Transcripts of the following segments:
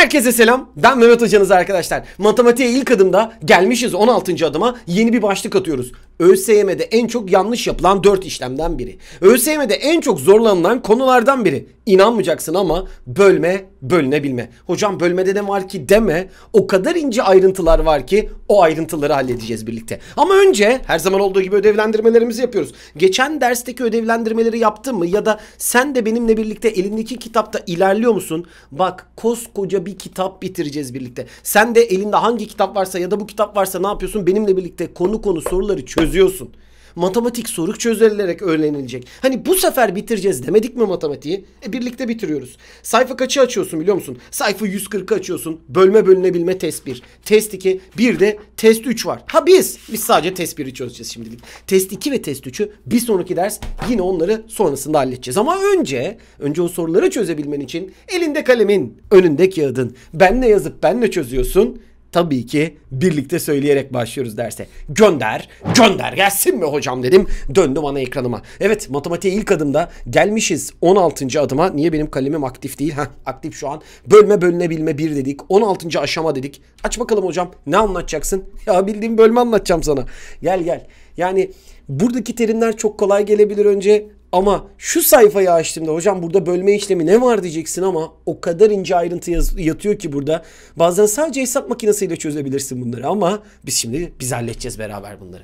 Herkese selam. Ben Mehmet hocanız arkadaşlar. Matematiğe ilk adımda gelmişiz 16. adıma yeni bir başlık atıyoruz. ÖSYM'de en çok yanlış yapılan 4 işlemden biri. ÖSYM'de en çok zorlanılan konulardan biri. İnanmayacaksın ama bölme bölünebilme. Hocam bölmede ne var ki deme. O kadar ince ayrıntılar var ki o ayrıntıları halledeceğiz birlikte. Ama önce her zaman olduğu gibi ödevlendirmelerimizi yapıyoruz. Geçen dersteki ödevlendirmeleri yaptın mı ya da sen de benimle birlikte elindeki kitapta ilerliyor musun? Bak koskoca bir kitap bitireceğiz birlikte. Sen de elinde hangi kitap varsa ya da bu kitap varsa ne yapıyorsun? Benimle birlikte konu konu soruları çözüyorsun matematik soru çözülerek öğrenilecek. Hani bu sefer bitireceğiz demedik mi matematiği? E birlikte bitiriyoruz. Sayfa kaçı açıyorsun biliyor musun? Sayfa 140 açıyorsun. Bölme bölünebilme test 1. Test 2. Bir de test 3 var. Ha biz. Biz sadece test 1'i çözeceğiz şimdilik. Test 2 ve test 3'ü bir sonraki ders yine onları sonrasında halledeceğiz. Ama önce, önce o soruları çözebilmen için elinde kalemin, önünde kağıdın. Ben ne yazıp ben ne çözüyorsun? Tabii ki birlikte söyleyerek başlıyoruz derse. Gönder, gönder gelsin mi hocam dedim. Döndüm ana ekranıma. Evet matematiğe ilk adımda gelmişiz 16. adıma. Niye benim kalemim aktif değil? Heh, aktif şu an. Bölme bölünebilme 1 dedik. 16. aşama dedik. Aç bakalım hocam ne anlatacaksın? Ya bildiğim bölme anlatacağım sana. Gel gel. Yani buradaki terimler çok kolay gelebilir önce ama şu sayfayı açtığımda hocam burada bölme işlemi ne var diyeceksin ama o kadar ince ayrıntı yatıyor ki burada. Bazen sadece hesap makinesiyle çözebilirsin bunları ama biz şimdi biz halledeceğiz beraber bunları.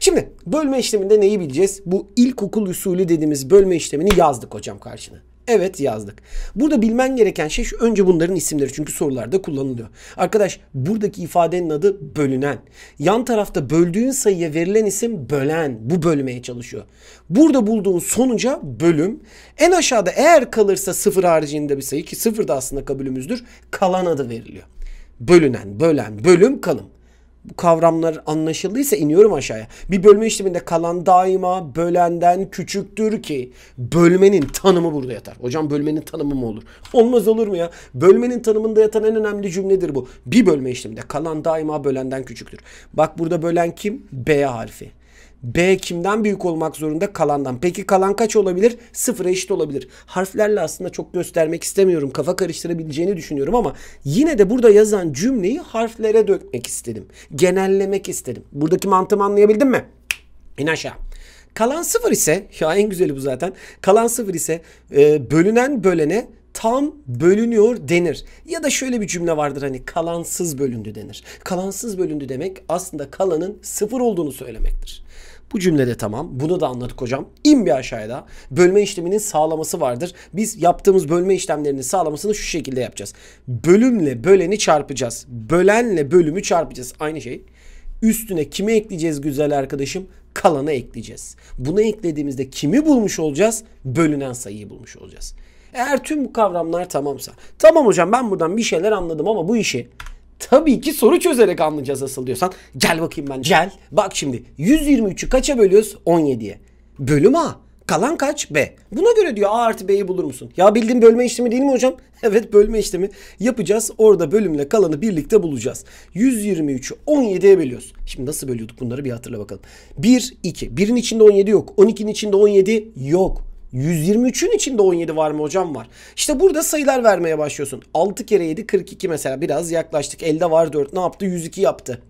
Şimdi bölme işleminde neyi bileceğiz? Bu ilkokul usulü dediğimiz bölme işlemini yazdık hocam karşına. Evet yazdık. Burada bilmen gereken şey şu, önce bunların isimleri çünkü sorularda kullanılıyor. Arkadaş buradaki ifadenin adı bölünen. Yan tarafta böldüğün sayıya verilen isim bölen. Bu bölmeye çalışıyor. Burada bulduğun sonuca bölüm. En aşağıda eğer kalırsa sıfır haricinde bir sayı ki sıfır da aslında kabulümüzdür. Kalan adı veriliyor. Bölünen, bölen, bölüm, kalım bu kavramlar anlaşıldıysa iniyorum aşağıya. Bir bölme işleminde kalan daima bölenden küçüktür ki bölmenin tanımı burada yatar. Hocam bölmenin tanımı mı olur? Olmaz olur mu ya? Bölmenin tanımında yatan en önemli cümledir bu. Bir bölme işleminde kalan daima bölenden küçüktür. Bak burada bölen kim? B harfi. B kimden büyük olmak zorunda? Kalandan. Peki kalan kaç olabilir? Sıfıra eşit olabilir. Harflerle aslında çok göstermek istemiyorum. Kafa karıştırabileceğini düşünüyorum ama yine de burada yazan cümleyi harflere dökmek istedim. Genellemek istedim. Buradaki mantığımı anlayabildin mi? İn aşağı. Kalan sıfır ise, ya en güzeli bu zaten. Kalan sıfır ise e, bölünen bölene tam bölünüyor denir. Ya da şöyle bir cümle vardır hani kalansız bölündü denir. Kalansız bölündü demek aslında kalanın sıfır olduğunu söylemektir. Bu cümlede tamam. Bunu da anladık hocam. İn bir aşağıda. Bölme işleminin sağlaması vardır. Biz yaptığımız bölme işlemlerinin sağlamasını şu şekilde yapacağız. Bölümle böleni çarpacağız. Bölenle bölümü çarpacağız. Aynı şey. Üstüne kimi ekleyeceğiz güzel arkadaşım? Kalanı ekleyeceğiz. Bunu eklediğimizde kimi bulmuş olacağız? Bölünen sayıyı bulmuş olacağız. Eğer tüm bu kavramlar tamamsa. Tamam hocam ben buradan bir şeyler anladım ama bu işi tabii ki soru çözerek anlayacağız asıl diyorsan. Gel bakayım ben. Gel. Bak şimdi 123'ü kaça bölüyoruz? 17'ye. Bölüm A. Kalan kaç? B. Buna göre diyor A artı B'yi bulur musun? Ya bildiğin bölme işlemi değil mi hocam? Evet bölme işlemi yapacağız. Orada bölümle kalanı birlikte bulacağız. 123'ü 17'ye bölüyoruz. Şimdi nasıl bölüyorduk bunları bir hatırla bakalım. 1, 2. 1'in içinde 17 yok. 12'nin içinde 17 yok. 123'ün içinde 17 var mı hocam var. İşte burada sayılar vermeye başlıyorsun. 6 kere 7 42 mesela biraz yaklaştık. Elde var 4 ne yaptı? 102 yaptı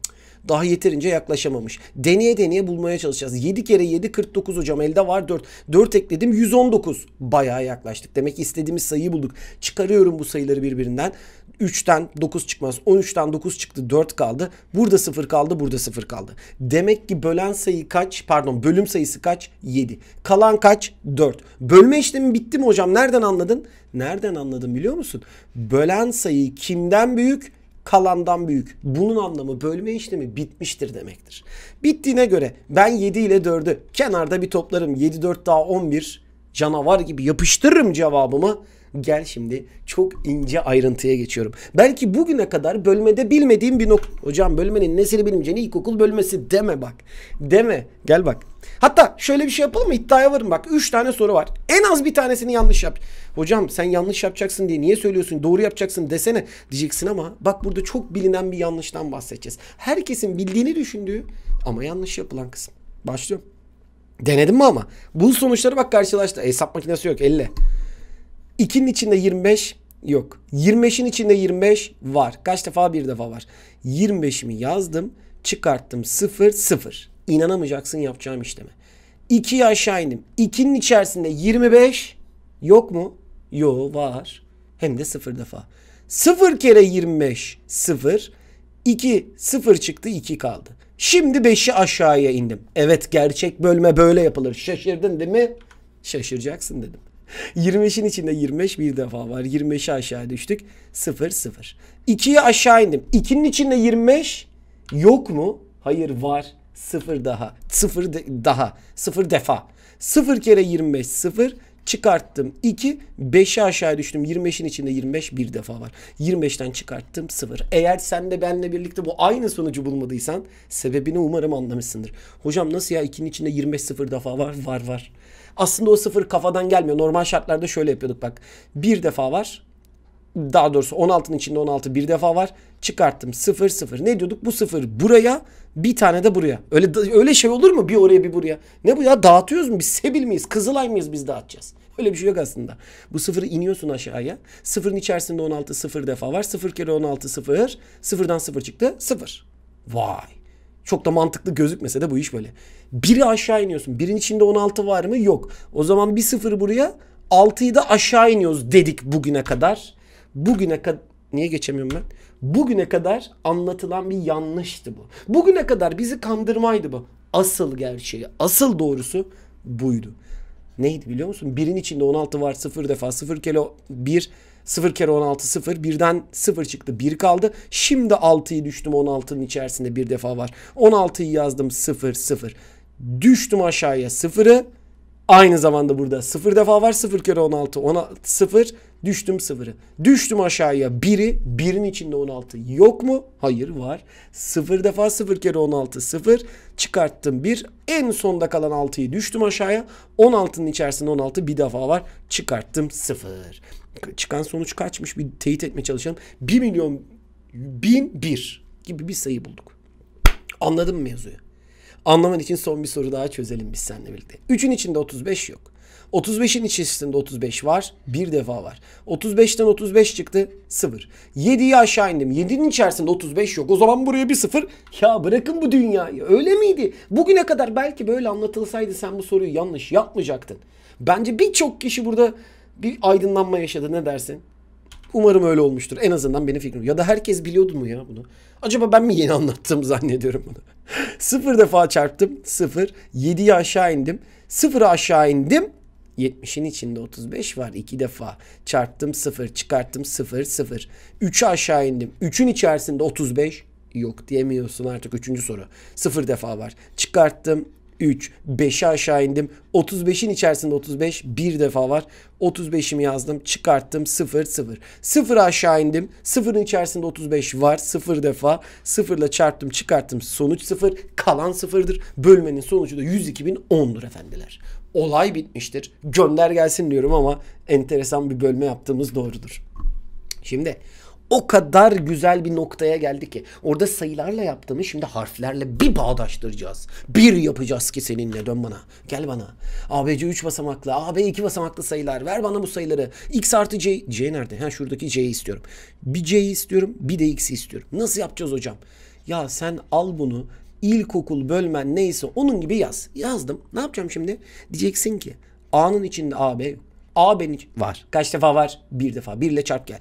daha yeterince yaklaşamamış. Deneye deneye bulmaya çalışacağız. 7 kere 7 49 hocam elde var 4. 4 ekledim 119. Bayağı yaklaştık. Demek istediğimiz sayıyı bulduk. Çıkarıyorum bu sayıları birbirinden. 3'ten 9 çıkmaz. 13'ten 9 çıktı 4 kaldı. Burada 0 kaldı burada 0 kaldı. Demek ki bölen sayı kaç pardon bölüm sayısı kaç? 7. Kalan kaç? 4. Bölme işlemi bitti mi hocam? Nereden anladın? Nereden anladın biliyor musun? Bölen sayı kimden büyük? kalandan büyük. Bunun anlamı bölme işlemi bitmiştir demektir. Bittiğine göre ben 7 ile 4'ü kenarda bir toplarım. 7 4 daha 11 canavar gibi yapıştırırım cevabımı. Gel şimdi çok ince ayrıntıya geçiyorum. Belki bugüne kadar bölmede bilmediğim bir nokta. Hocam bölmenin nesini bilmeyeceğini ilkokul bölmesi deme bak. Deme. Gel bak. Hatta şöyle bir şey yapalım mı? İddiaya varın bak. Üç tane soru var. En az bir tanesini yanlış yap. Hocam sen yanlış yapacaksın diye niye söylüyorsun? Doğru yapacaksın desene diyeceksin ama bak burada çok bilinen bir yanlıştan bahsedeceğiz. Herkesin bildiğini düşündüğü ama yanlış yapılan kısım. Başlıyorum. Denedim mi ama? bu sonuçları bak karşılaştı. Hesap makinesi yok elle. 2'nin içinde 25 yok. 25'in içinde 25 var. Kaç defa? Bir defa var. 25'imi yazdım. Çıkarttım. 0, 0. İnanamayacaksın yapacağım işleme. 2'yi aşağı indim. 2'nin içerisinde 25 yok mu? Yo var. Hem de 0 defa. 0 kere 25 0. 2 0 çıktı 2 kaldı. Şimdi 5'i aşağıya indim. Evet gerçek bölme böyle yapılır. Şaşırdın değil mi? Şaşıracaksın dedim. 25'in içinde 25 bir defa var. 25'i aşağı düştük. 0 0. 2'yi aşağı indim. 2'nin içinde 25 yok mu? Hayır var. 0 daha. 0 de daha. 0 defa. 0 kere 25 0 çıkarttım 2 5'i aşağı düştüm 25'in içinde 25 bir defa var 25'ten çıkarttım 0 eğer sen de benle birlikte bu aynı sonucu bulmadıysan sebebini umarım anlamışsındır hocam nasıl ya 2'nin içinde 25 0 defa var var var aslında o sıfır kafadan gelmiyor. Normal şartlarda şöyle yapıyorduk bak. Bir defa var. Daha doğrusu 16'nın içinde 16 bir defa var. Çıkarttım sıfır sıfır. Ne diyorduk? Bu sıfır buraya, bir tane de buraya. Öyle öyle şey olur mu? Bir oraya bir buraya. Ne bu ya? Dağıtıyoruz mu? Biz Sebil miyiz? Kızılay mıyız biz dağıtacağız? Öyle bir şey yok aslında. Bu sıfırı iniyorsun aşağıya. Sıfırın içerisinde 16 sıfır defa var. Sıfır kere 16 sıfır. Sıfırdan sıfır çıktı. Sıfır. Vay. Çok da mantıklı gözükmese de bu iş böyle. Biri aşağı iniyorsun. Birin içinde 16 var mı? Yok. O zaman bir sıfır buraya 6'yı da aşağı iniyoruz dedik bugüne kadar. Bugüne kadar niye geçemiyorum ben? Bugüne kadar anlatılan bir yanlıştı bu. Bugüne kadar bizi kandırmaydı bu. Asıl gerçeği, asıl doğrusu buydu. Neydi biliyor musun? Birin içinde 16 var, 0 defa, 0 kilo 1, 0 kere 16 0. Birden 0 çıktı 1 kaldı. Şimdi 6'yı düştüm 16'nın içerisinde bir defa var. 16'yı yazdım 0 0. Düştüm aşağıya 0'ı. Aynı zamanda burada 0 defa var. 0 kere 16 16 0. Düştüm 0'ı. Düştüm aşağıya 1'i. 1'in içinde 16 yok mu? Hayır var. 0 defa 0 kere 16 0. Çıkarttım 1. En sonda kalan 6'yı düştüm aşağıya. 16'nın içerisinde 16 bir defa var. Çıkarttım 0 çıkan sonuç kaçmış bir teyit etmeye çalışalım. 1 milyon 1001 gibi bir sayı bulduk. Anladın mı mevzuyu? Anlaman için son bir soru daha çözelim biz seninle birlikte. 3'ün içinde 35 yok. 35'in içerisinde 35 var. Bir defa var. 35'ten 35 çıktı. 0. 7'yi aşağı indim. 7'nin içerisinde 35 yok. O zaman buraya bir 0. Ya bırakın bu dünyayı. Öyle miydi? Bugüne kadar belki böyle anlatılsaydı sen bu soruyu yanlış yapmayacaktın. Bence birçok kişi burada bir aydınlanma yaşadı ne dersin? Umarım öyle olmuştur. En azından benim fikrim. Ya da herkes biliyordu mu ya bunu? Acaba ben mi yeni anlattım zannediyorum bunu. sıfır defa çarptım. Sıfır. Yediyi aşağı indim. Sıfırı aşağı indim. 70'in içinde 35 var. 2 defa çarptım 0, çıkarttım 0, 0. 3'e aşağı indim. 3'ün içerisinde 35 yok diyemiyorsun artık 3. soru. 0 defa var. Çıkarttım 3, 5'e aşağı indim. 35'in içerisinde 35 bir defa var. 35'imi yazdım, çıkarttım 0, 0. 0 aşağı indim. 0'ın içerisinde 35 var 0 defa. 0 ile çarptım, çıkarttım. Sonuç 0, kalan 0'dır. Bölmenin sonucu da 102.010'dur efendiler. Olay bitmiştir. Gönder gelsin diyorum ama enteresan bir bölme yaptığımız doğrudur. Şimdi o kadar güzel bir noktaya geldi ki. Orada sayılarla yaptığımı şimdi harflerle bir bağdaştıracağız. Bir yapacağız ki seninle dön bana. Gel bana. ABC 3 basamaklı, AB 2 basamaklı sayılar. Ver bana bu sayıları. X artı C. C nerede? Ha şuradaki C'yi istiyorum. Bir C'yi istiyorum, bir de X'i istiyorum. Nasıl yapacağız hocam? Ya sen al bunu ilkokul bölmen neyse onun gibi yaz. Yazdım. Ne yapacağım şimdi? Diyeceksin ki A'nın içinde AB, AB'nin var. Kaç defa var? Bir defa. Bir ile çarp gel.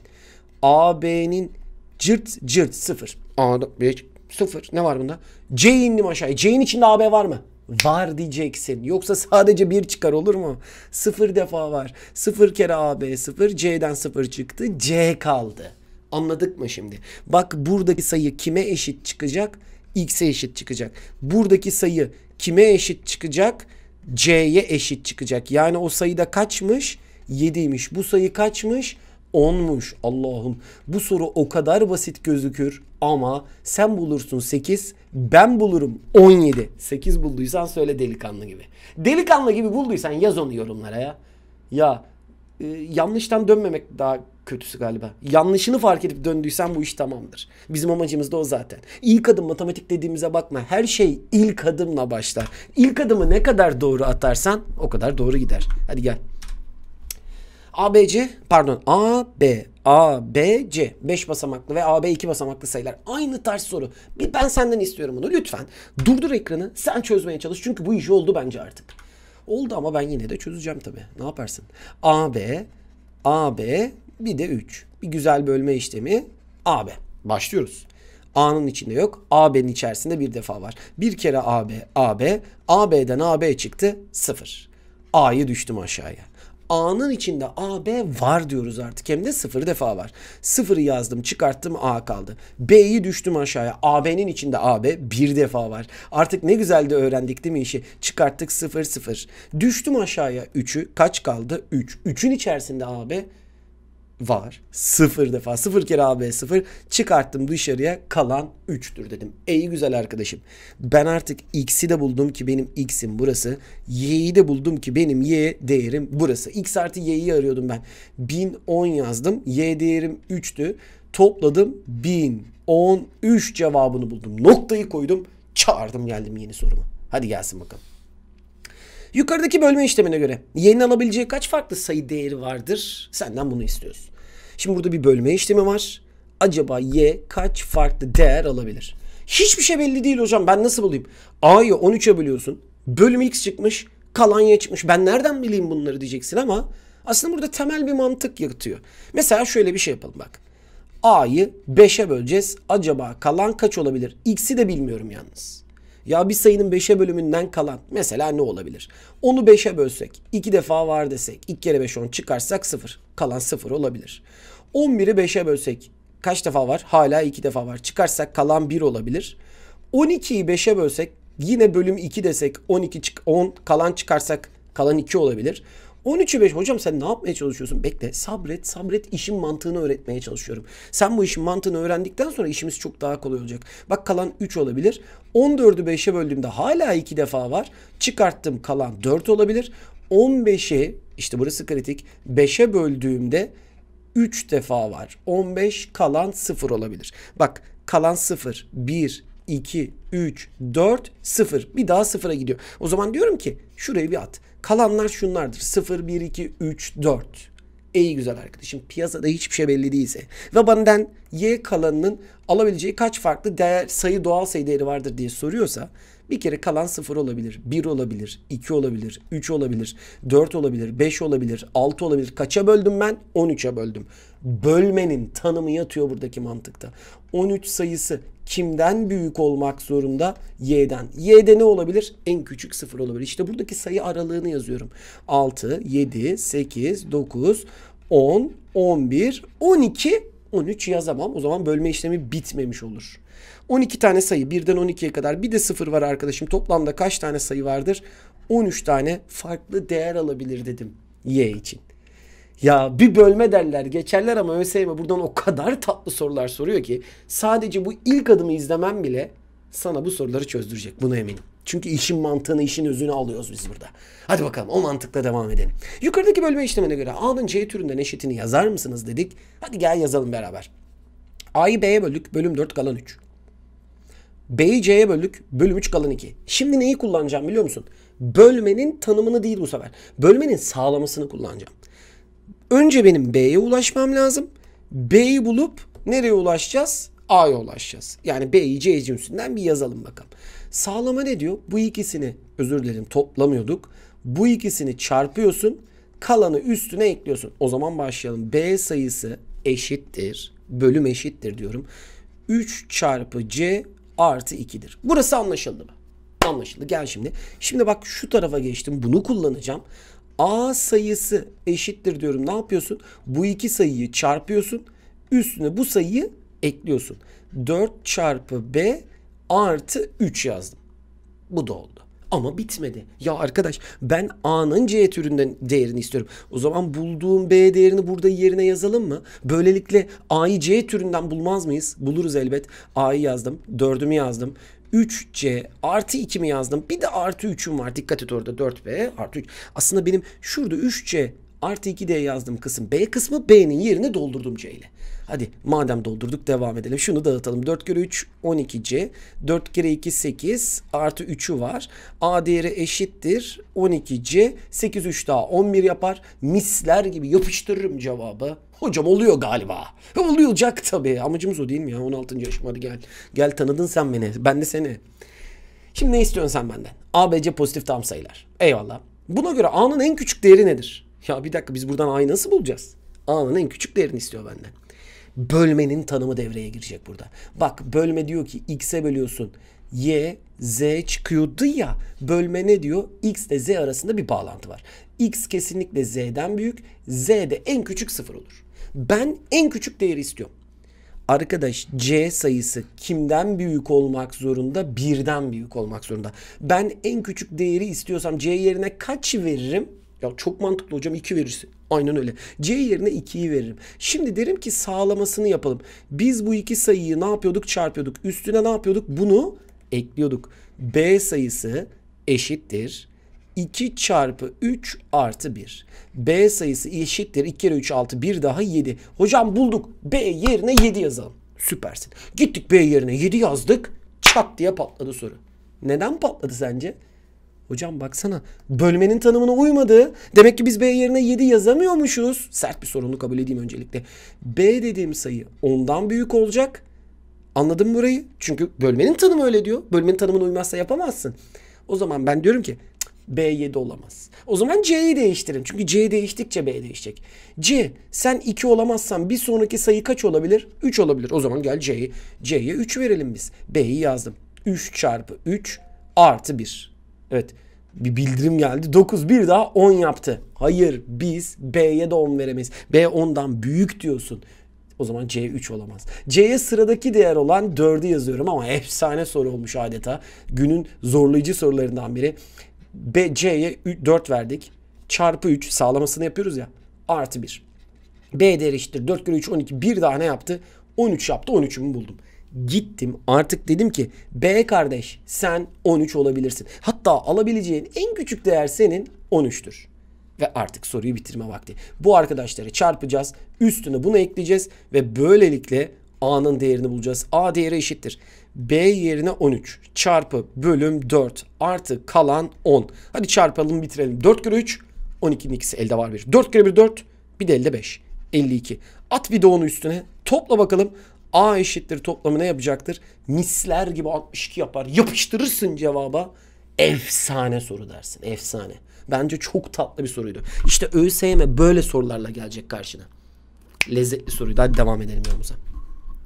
AB'nin cırt cırt sıfır. A'da bir sıfır. Ne var bunda? C indim aşağıya. C'in içinde AB var mı? Var diyeceksin. Yoksa sadece bir çıkar olur mu? Sıfır defa var. Sıfır kere AB sıfır. C'den sıfır çıktı. C kaldı. Anladık mı şimdi? Bak buradaki sayı kime eşit çıkacak? X'e eşit çıkacak. Buradaki sayı kime eşit çıkacak? C'ye eşit çıkacak. Yani o sayı da kaçmış? 7'ymiş. Bu sayı kaçmış? 10'muş Allah'ım. Bu soru o kadar basit gözükür ama sen bulursun 8, ben bulurum 17. 8 bulduysan söyle delikanlı gibi. Delikanlı gibi bulduysan yaz onu yorumlara ya. Ya e, yanlıştan dönmemek daha kötüsü galiba. Yanlışını fark edip döndüysen bu iş tamamdır. Bizim amacımız da o zaten. İlk adım matematik dediğimize bakma. Her şey ilk adımla başlar. İlk adımı ne kadar doğru atarsan o kadar doğru gider. Hadi gel. ABC pardon A B A, B, C. 5 basamaklı ve A, B 2 basamaklı sayılar. Aynı tarz soru. Bir ben senden istiyorum bunu lütfen. Durdur ekranı sen çözmeye çalış. Çünkü bu iş oldu bence artık. Oldu ama ben yine de çözeceğim tabii. Ne yaparsın? A, B, A, B bir de 3. Bir güzel bölme işlemi A, B. Başlıyoruz. A'nın içinde yok. A, B'nin içerisinde bir defa var. Bir kere A, B, A, B. A, B'den A, B çıktı. 0. A'yı düştüm aşağıya. A'nın içinde A, B var diyoruz artık. Hem de sıfır defa var. Sıfırı yazdım, çıkarttım A kaldı. B'yi düştüm aşağıya. A, B'nin içinde A, B bir defa var. Artık ne güzel de öğrendik değil mi işi? Çıkarttık sıfır sıfır. Düştüm aşağıya 3'ü. Kaç kaldı? 3. Üç. 3'ün içerisinde A, B var. Sıfır defa. Sıfır kere AB sıfır. Çıkarttım dışarıya kalan 3'tür dedim. Ey güzel arkadaşım. Ben artık X'i de buldum ki benim X'im burası. Y'yi de buldum ki benim Y değerim burası. X artı Y'yi arıyordum ben. 1010 yazdım. Y değerim 3'tü. Topladım 1013 cevabını buldum. Noktayı koydum. Çağırdım geldim yeni soruma. Hadi gelsin bakalım. Yukarıdaki bölme işlemine göre y'nin alabileceği kaç farklı sayı değeri vardır? Senden bunu istiyorsun. Şimdi burada bir bölme işlemi var. Acaba y kaç farklı değer alabilir? Hiçbir şey belli değil hocam. Ben nasıl bulayım? A'yı 13'e bölüyorsun. Bölüm x çıkmış. Kalan y çıkmış. Ben nereden bileyim bunları diyeceksin ama aslında burada temel bir mantık yatıyor. Mesela şöyle bir şey yapalım bak. A'yı 5'e böleceğiz. Acaba kalan kaç olabilir? X'i de bilmiyorum yalnız. Ya bir sayının 5'e bölümünden kalan mesela ne olabilir? Onu 5'e bölsek, 2 defa var desek, 2 kere 5 10 çıkarsak 0. Kalan 0 olabilir. 11'i 5'e bölsek kaç defa var? Hala 2 defa var. Çıkarsak kalan 1 olabilir. 12'yi 5'e bölsek yine bölüm 2 desek 12 çık 10 kalan çıkarsak kalan 2 olabilir. 13'ü 5 hocam sen ne yapmaya çalışıyorsun? Bekle sabret sabret işin mantığını öğretmeye çalışıyorum. Sen bu işin mantığını öğrendikten sonra işimiz çok daha kolay olacak. Bak kalan 3 olabilir. 14'ü 5'e böldüğümde hala 2 defa var. Çıkarttım kalan 4 olabilir. 15'i işte burası kritik 5'e böldüğümde 3 defa var. 15 kalan 0 olabilir. Bak kalan 0, 1, 2, 3, 4, 0. Bir daha 0'a gidiyor. O zaman diyorum ki şuraya bir at. Kalanlar şunlardır. 0, 1, 2, 3, 4. Ey güzel arkadaşım piyasada hiçbir şey belli değilse ve benden y kalanının alabileceği kaç farklı değer sayı doğal sayı değeri vardır diye soruyorsa bir kere kalan 0 olabilir, 1 olabilir, 2 olabilir, 3 olabilir, 4 olabilir, 5 olabilir, 6 olabilir. Kaça böldüm ben? 13'e böldüm. Bölmenin tanımı yatıyor buradaki mantıkta. 13 sayısı kimden büyük olmak zorunda? Y'den. Y'de ne olabilir? En küçük sıfır olabilir. İşte buradaki sayı aralığını yazıyorum. 6, 7, 8, 9, 10, 11, 12, 13 yazamam. O zaman bölme işlemi bitmemiş olur. 12 tane sayı 1'den 12'ye kadar bir de 0 var arkadaşım. Toplamda kaç tane sayı vardır? 13 tane farklı değer alabilir dedim Y için. Ya bir bölme derler geçerler ama ÖSYM buradan o kadar tatlı sorular soruyor ki sadece bu ilk adımı izlemem bile sana bu soruları çözdürecek buna eminim. Çünkü işin mantığını, işin özünü alıyoruz biz burada. Hadi bakalım o mantıkla devam edelim. Yukarıdaki bölme işlemine göre A'nın C türünden eşitini yazar mısınız dedik. Hadi gel yazalım beraber. A'yı B'ye böldük. Bölüm 4 kalan 3. B'yi C'ye böldük. Bölüm 3 kalan 2. Şimdi neyi kullanacağım biliyor musun? Bölmenin tanımını değil bu sefer. Bölmenin sağlamasını kullanacağım. Önce benim B'ye ulaşmam lazım. B'yi bulup nereye ulaşacağız? A'ya ulaşacağız. Yani B'yi C cinsinden bir yazalım bakalım. Sağlama ne diyor? Bu ikisini özür dilerim toplamıyorduk. Bu ikisini çarpıyorsun. Kalanı üstüne ekliyorsun. O zaman başlayalım. B sayısı eşittir. Bölüm eşittir diyorum. 3 çarpı C artı 2'dir. Burası anlaşıldı mı? Anlaşıldı. Gel şimdi. Şimdi bak şu tarafa geçtim. Bunu kullanacağım. A sayısı eşittir diyorum. Ne yapıyorsun? Bu iki sayıyı çarpıyorsun. Üstüne bu sayıyı ekliyorsun. 4 çarpı B artı 3 yazdım. Bu da oldu. Ama bitmedi. Ya arkadaş ben A'nın C türünden değerini istiyorum. O zaman bulduğum B değerini burada yerine yazalım mı? Böylelikle A'yı C türünden bulmaz mıyız? Buluruz elbet. A'yı yazdım. 4'ümü yazdım. 3C artı 2 mi yazdım? Bir de artı 3'üm var. Dikkat et orada 4B artı 3. Aslında benim şurada 3C artı 2D yazdım kısım B kısmı B'nin yerini doldurdum C ile. Hadi madem doldurduk devam edelim. Şunu dağıtalım. 4 kere 3 12C. 4 kere 2 8 artı 3'ü var. A değeri eşittir. 12C 8 3 daha 11 yapar. Misler gibi yapıştırırım cevabı. Hocam oluyor galiba. Olacak tabii. Amacımız o değil mi ya? 16. yaşım hadi gel. Gel tanıdın sen beni. Ben de seni. Şimdi ne istiyorsun sen benden? C pozitif tam sayılar. Eyvallah. Buna göre A'nın en küçük değeri nedir? Ya bir dakika biz buradan A'yı nasıl bulacağız? A'nın en küçük değerini istiyor benden bölmenin tanımı devreye girecek burada. Bak bölme diyor ki x'e bölüyorsun y, z çıkıyordu ya bölme ne diyor? x ile z arasında bir bağlantı var. x kesinlikle z'den büyük, z de en küçük sıfır olur. Ben en küçük değeri istiyorum. Arkadaş C sayısı kimden büyük olmak zorunda? Birden büyük olmak zorunda. Ben en küçük değeri istiyorsam C yerine kaç veririm? Ya çok mantıklı hocam 2 verirsin. Aynen öyle. C yerine 2'yi veririm. Şimdi derim ki sağlamasını yapalım. Biz bu iki sayıyı ne yapıyorduk? Çarpıyorduk. Üstüne ne yapıyorduk? Bunu ekliyorduk. B sayısı eşittir. 2 çarpı 3 artı 1. B sayısı eşittir. 2 kere 3 6 1 daha 7. Hocam bulduk. B yerine 7 yazalım. Süpersin. Gittik B yerine 7 yazdık. Çat diye patladı soru. Neden patladı sence? Hocam baksana bölmenin tanımına uymadı. Demek ki biz B yerine 7 yazamıyormuşuz. Sert bir sorunu kabul edeyim öncelikle. B dediğim sayı ondan büyük olacak. Anladın mı burayı? Çünkü bölmenin tanımı öyle diyor. Bölmenin tanımına uymazsa yapamazsın. O zaman ben diyorum ki B7 olamaz. O zaman C'yi değiştirin. Çünkü C değiştikçe B değişecek. C sen 2 olamazsan bir sonraki sayı kaç olabilir? 3 olabilir. O zaman gel C'yi. C'ye 3 verelim biz. B'yi yazdım. 3 çarpı 3 artı 1. Evet bir bildirim geldi. 9 bir daha 10 yaptı. Hayır biz B'ye de 10 veremeyiz. B 10'dan büyük diyorsun. O zaman C3 olamaz. C'ye sıradaki değer olan 4'ü yazıyorum ama efsane soru olmuş adeta. Günün zorlayıcı sorularından biri. B, C'ye 4 verdik. Çarpı 3 sağlamasını yapıyoruz ya. Artı 1. B değeri eşittir. 4 kere 3 12. Bir daha ne yaptı? 13 yaptı. 13'ümü buldum gittim artık dedim ki B kardeş sen 13 olabilirsin. Hatta alabileceğin en küçük değer senin 13'tür. Ve artık soruyu bitirme vakti. Bu arkadaşları çarpacağız. Üstüne bunu ekleyeceğiz. Ve böylelikle A'nın değerini bulacağız. A değeri eşittir. B yerine 13 çarpı bölüm 4 artı kalan 10. Hadi çarpalım bitirelim. 4 kere 3 12'nin ikisi elde var bir. 4 kere 1 4 bir de elde 5. 52. At bir de onu üstüne. Topla bakalım. A eşittir toplamı ne yapacaktır? Misler gibi 62 yapar. Yapıştırırsın cevaba. Efsane soru dersin. Efsane. Bence çok tatlı bir soruydu. İşte ÖSYM böyle sorularla gelecek karşına. Lezzetli soruydu. Hadi devam edelim yolumuza.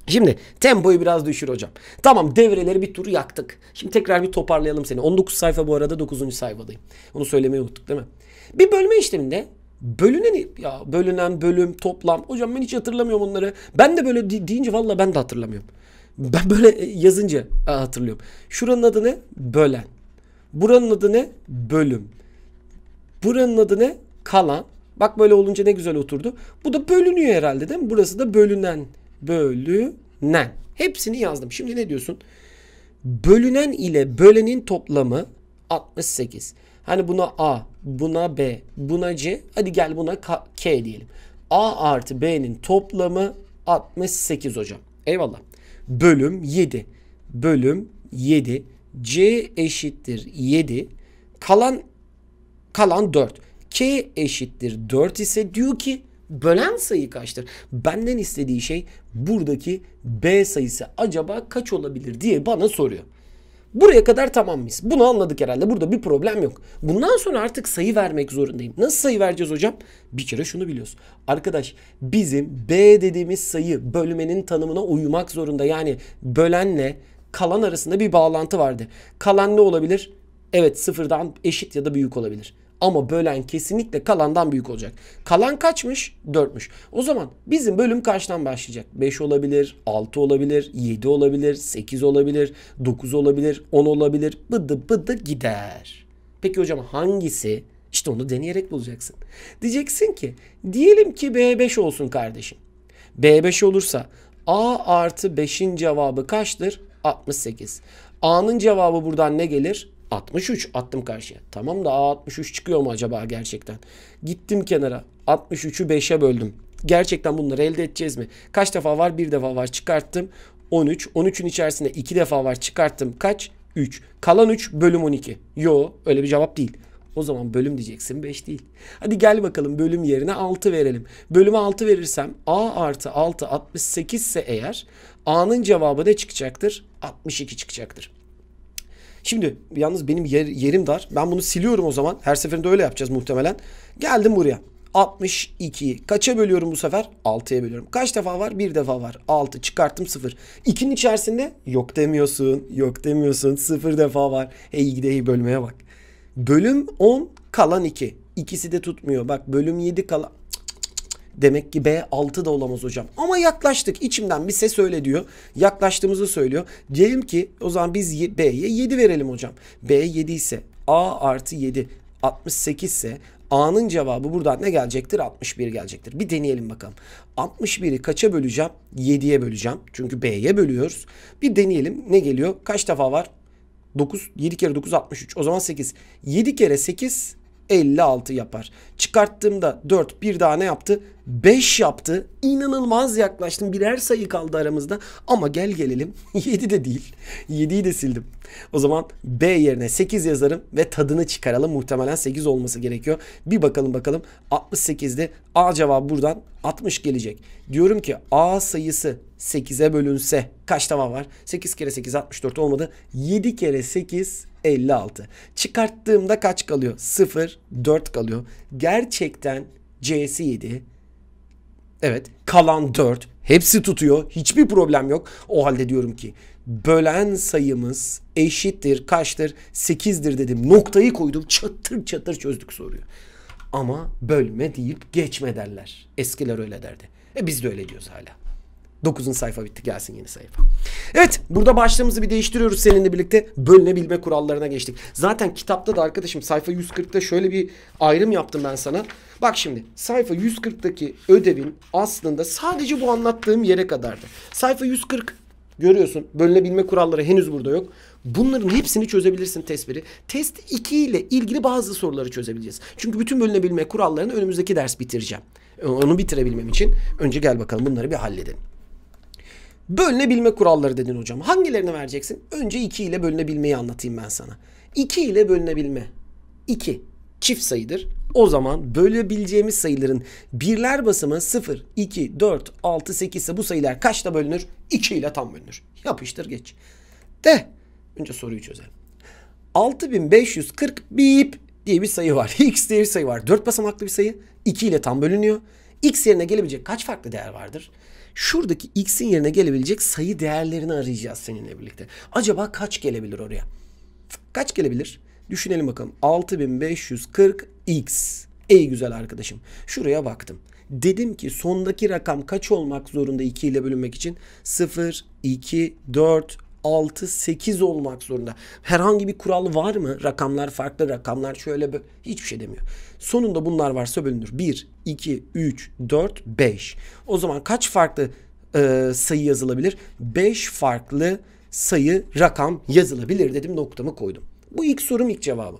Şimdi tempoyu biraz düşür hocam. Tamam devreleri bir tur yaktık. Şimdi tekrar bir toparlayalım seni. 19 sayfa bu arada 9. sayfadayım. Onu söylemeyi unuttuk değil mi? Bir bölme işleminde Bölünen ya bölünen bölüm toplam hocam ben hiç hatırlamıyorum onları. Ben de böyle deyince valla ben de hatırlamıyorum. Ben böyle e, yazınca e, hatırlıyorum. Şuranın adı ne? Bölen. Buranın adı ne? Bölüm. Buranın adı ne? Kalan. Bak böyle olunca ne güzel oturdu. Bu da bölünüyor herhalde değil mi? Burası da bölünen. Bölünen. Hepsini yazdım. Şimdi ne diyorsun? Bölünen ile bölenin toplamı 68. Hani buna A, buna B, buna C, hadi gel buna K, diyelim. A artı B'nin toplamı 68 hocam. Eyvallah. Bölüm 7. Bölüm 7. C eşittir 7. Kalan kalan 4. K eşittir 4 ise diyor ki bölen sayı kaçtır? Benden istediği şey buradaki B sayısı acaba kaç olabilir diye bana soruyor. Buraya kadar tamam mıyız? Bunu anladık herhalde. Burada bir problem yok. Bundan sonra artık sayı vermek zorundayım. Nasıl sayı vereceğiz hocam? Bir kere şunu biliyoruz. Arkadaş bizim B dediğimiz sayı bölmenin tanımına uyumak zorunda. Yani bölenle kalan arasında bir bağlantı vardı. Kalan ne olabilir? Evet sıfırdan eşit ya da büyük olabilir. Ama bölen kesinlikle kalandan büyük olacak. Kalan kaçmış? 4'müş. O zaman bizim bölüm kaçtan başlayacak? 5 olabilir, 6 olabilir, 7 olabilir, 8 olabilir, 9 olabilir, 10 olabilir. Bıdı bıdı gider. Peki hocam hangisi? İşte onu deneyerek bulacaksın. Diyeceksin ki diyelim ki B5 olsun kardeşim. B5 olursa A artı 5'in cevabı kaçtır? 68. A'nın cevabı buradan ne gelir? 63 attım karşıya. Tamam da Aa, 63 çıkıyor mu acaba gerçekten? Gittim kenara. 63'ü 5'e böldüm. Gerçekten bunları elde edeceğiz mi? Kaç defa var? Bir defa var çıkarttım. 13. 13'ün içerisinde 2 defa var çıkarttım. Kaç? 3. Kalan 3 bölüm 12. Yo öyle bir cevap değil. O zaman bölüm diyeceksin 5 değil. Hadi gel bakalım bölüm yerine 6 verelim. Bölüme 6 verirsem A artı 6 68 ise eğer A'nın cevabı ne çıkacaktır? 62 çıkacaktır. Şimdi yalnız benim yer, yerim dar. Ben bunu siliyorum o zaman. Her seferinde öyle yapacağız muhtemelen. Geldim buraya. 62. Kaça bölüyorum bu sefer? 6'ya bölüyorum. Kaç defa var? Bir defa var. 6 çıkarttım 0. 2'nin içerisinde yok demiyorsun. Yok demiyorsun. 0 defa var. Hey gide hey bölmeye bak. Bölüm 10 kalan 2. İkisi de tutmuyor. Bak bölüm 7 kalan Demek ki B 6 da olamaz hocam. Ama yaklaştık. İçimden bir ses öyle diyor. Yaklaştığımızı söylüyor. Diyelim ki o zaman biz B'ye 7 verelim hocam. B 7 ise A artı 7 68 ise A'nın cevabı buradan ne gelecektir? 61 gelecektir. Bir deneyelim bakalım. 61'i kaça böleceğim? 7'ye böleceğim. Çünkü B'ye bölüyoruz. Bir deneyelim. Ne geliyor? Kaç defa var? 9. 7 kere 9 63. O zaman 8. 7 kere 8 56 yapar. Çıkarttığımda 4 bir daha ne yaptı? 5 yaptı. İnanılmaz yaklaştım. Birer sayı kaldı aramızda. Ama gel gelelim 7 de değil. 7'yi de sildim. O zaman B yerine 8 yazarım ve tadını çıkaralım. Muhtemelen 8 olması gerekiyor. Bir bakalım bakalım. 68'de A cevabı buradan 60 gelecek. Diyorum ki A sayısı 8'e bölünse kaç tava var? 8 kere 8 64 olmadı. 7 kere 8 56. Çıkarttığımda kaç kalıyor? 0, 4 kalıyor. Gerçekten C'si 7. Evet kalan 4. Hepsi tutuyor. Hiçbir problem yok. O halde diyorum ki bölen sayımız eşittir kaçtır? 8'dir dedim. Noktayı koydum. Çatır çatır çözdük soruyu. Ama bölme deyip geçme derler. Eskiler öyle derdi. E biz de öyle diyoruz hala. 9. sayfa bitti gelsin yeni sayfa. Evet burada başlığımızı bir değiştiriyoruz seninle birlikte bölünebilme kurallarına geçtik. Zaten kitapta da arkadaşım sayfa 140'ta şöyle bir ayrım yaptım ben sana. Bak şimdi sayfa 140'taki ödevin aslında sadece bu anlattığım yere kadardı. Sayfa 140 görüyorsun bölünebilme kuralları henüz burada yok. Bunların hepsini çözebilirsin test Test 2 ile ilgili bazı soruları çözebileceğiz. Çünkü bütün bölünebilme kurallarını önümüzdeki ders bitireceğim. Onu bitirebilmem için önce gel bakalım bunları bir halledelim. Bölünebilme kuralları dedin hocam. Hangilerini vereceksin? Önce 2 ile bölünebilmeyi anlatayım ben sana. 2 ile bölünebilme. 2 çift sayıdır. O zaman bölebileceğimiz sayıların birler basımı 0, 2, 4, 6, 8 ise bu sayılar kaçla bölünür? 2 ile tam bölünür. Yapıştır geç. De önce soruyu çözelim. 6540 bip diye bir sayı var. X diye bir sayı var. 4 basamaklı bir sayı. 2 ile tam bölünüyor. X yerine gelebilecek kaç farklı değer vardır? Şuradaki x'in yerine gelebilecek sayı değerlerini arayacağız seninle birlikte. Acaba kaç gelebilir oraya? Kaç gelebilir? Düşünelim bakalım. 6540 x. Ey güzel arkadaşım. Şuraya baktım. Dedim ki sondaki rakam kaç olmak zorunda 2 ile bölünmek için? 0, 2, 4, 6, 8 olmak zorunda. Herhangi bir kural var mı? Rakamlar farklı, rakamlar şöyle böyle. Hiçbir şey demiyor. Sonunda bunlar varsa bölünür. 1, 2, 3, 4, 5. O zaman kaç farklı e, sayı yazılabilir? 5 farklı sayı, rakam yazılabilir dedim noktamı koydum. Bu ilk sorum ilk cevabı.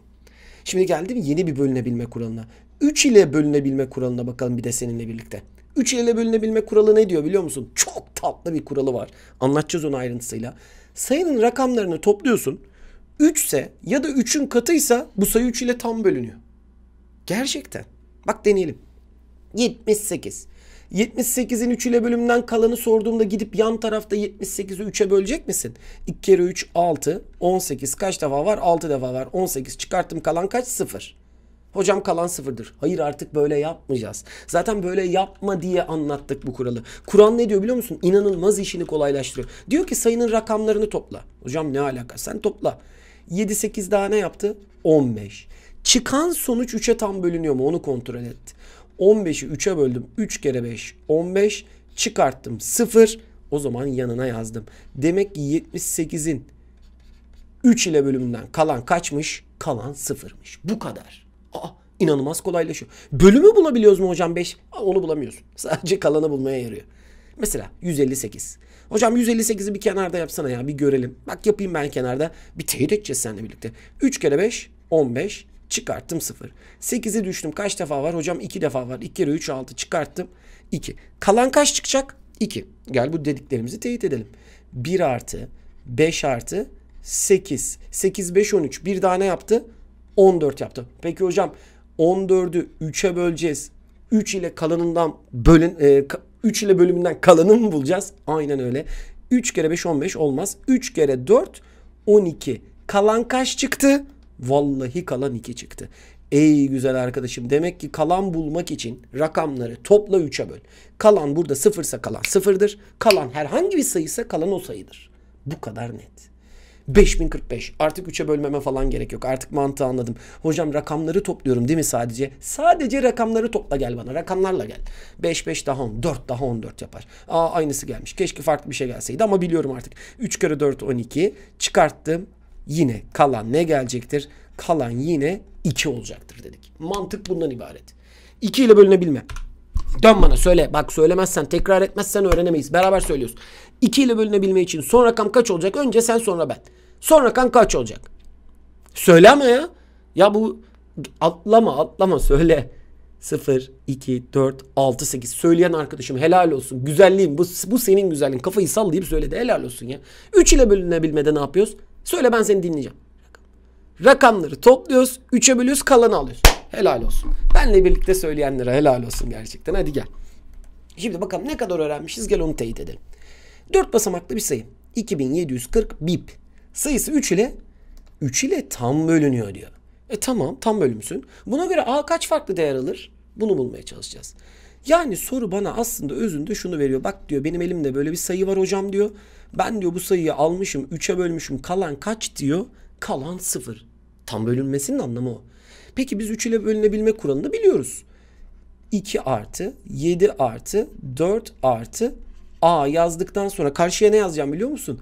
Şimdi geldim yeni bir bölünebilme kuralına. 3 ile bölünebilme kuralına bakalım bir de seninle birlikte. 3 ile bölünebilme kuralı ne diyor biliyor musun? Çok tatlı bir kuralı var. Anlatacağız onu ayrıntısıyla. Sayının rakamlarını topluyorsun. 3 ise ya da 3'ün katıysa bu sayı 3 ile tam bölünüyor. Gerçekten. Bak deneyelim. 78. 78'in 3 ile bölümünden kalanı sorduğumda gidip yan tarafta 78'i 3'e bölecek misin? 2 kere 3 6. 18 kaç defa var? 6 defa var. 18 çıkarttım kalan kaç? 0. Hocam kalan sıfırdır. Hayır artık böyle yapmayacağız. Zaten böyle yapma diye anlattık bu kuralı. Kur'an ne diyor biliyor musun? İnanılmaz işini kolaylaştırıyor. Diyor ki sayının rakamlarını topla. Hocam ne alaka? Sen topla. 7 8 daha ne yaptı? 15. Çıkan sonuç 3'e tam bölünüyor mu onu kontrol etti. 15'i 3'e böldüm. 3 kere 5 15 çıkarttım 0 o zaman yanına yazdım. Demek ki 78'in 3 ile bölümünden kalan kaçmış? Kalan 0'mış. Bu kadar. Aa inanılmaz kolaylaşıyor. Bölümü bulabiliyoruz mu hocam 5? Onu bulamıyorsun. Sadece kalanı bulmaya yarıyor. Mesela 158. Hocam 158'i bir kenarda yapsana ya bir görelim. Bak yapayım ben kenarda. Bir teyit edeceğiz seninle birlikte. 3 kere 5 15 Çıkarttım 0. 8'e düştüm. Kaç defa var? Hocam 2 defa var. 2 kere 3 6 çıkarttım. 2. Kalan kaç çıkacak? 2. Gel bu dediklerimizi teyit edelim. 1 artı 5 artı 8. 8 5 13. Bir daha ne yaptı? 14 yaptı. Peki hocam 14'ü 3'e böleceğiz. 3 ile kalanından bölün e, 3 ile bölümünden kalanı mı bulacağız? Aynen öyle. 3 kere 5 15 olmaz. 3 kere 4 12. Kalan kaç çıktı? Vallahi kalan 2 çıktı. Ey güzel arkadaşım demek ki kalan bulmak için rakamları topla 3'e böl. Kalan burada sıfırsa kalan sıfırdır. Kalan herhangi bir sayıysa kalan o sayıdır. Bu kadar net. 5045 artık 3'e bölmeme falan gerek yok artık mantığı anladım. Hocam rakamları topluyorum değil mi sadece? Sadece rakamları topla gel bana rakamlarla gel. 5 5 daha 10 4 daha 14 yapar. Aa aynısı gelmiş keşke farklı bir şey gelseydi ama biliyorum artık. 3 kere 4 12 çıkarttım yine kalan ne gelecektir? Kalan yine 2 olacaktır dedik. Mantık bundan ibaret. 2 ile bölünebilme. Dön bana söyle. Bak söylemezsen tekrar etmezsen öğrenemeyiz. Beraber söylüyoruz. 2 ile bölünebilme için son rakam kaç olacak? Önce sen sonra ben. Son rakam kaç olacak? Söyle ama ya. Ya bu atlama atlama söyle. 0, 2, 4, 6, 8 söyleyen arkadaşım helal olsun. Güzelliğim bu, bu senin güzelliğin. Kafayı sallayıp söyledi helal olsun ya. 3 ile bölünebilmede ne yapıyoruz? Söyle ben seni dinleyeceğim. Rakamları topluyoruz. 3'e bölüyoruz kalanı alıyoruz. Helal olsun. Benle birlikte söyleyenlere helal olsun gerçekten. Hadi gel. Şimdi bakalım ne kadar öğrenmişiz gel onu teyit edelim. Dört basamaklı bir sayı. 2740 bip. Sayısı 3 ile 3 ile tam bölünüyor diyor. E tamam tam bölümsün. Buna göre A kaç farklı değer alır? Bunu bulmaya çalışacağız. Yani soru bana aslında özünde şunu veriyor. Bak diyor benim elimde böyle bir sayı var hocam diyor. Ben diyor bu sayıyı almışım 3'e bölmüşüm kalan kaç diyor. Kalan 0. Tam bölünmesinin anlamı o. Peki biz 3 ile bölünebilme kuralını biliyoruz. 2 artı 7 artı 4 artı A yazdıktan sonra karşıya ne yazacağım biliyor musun?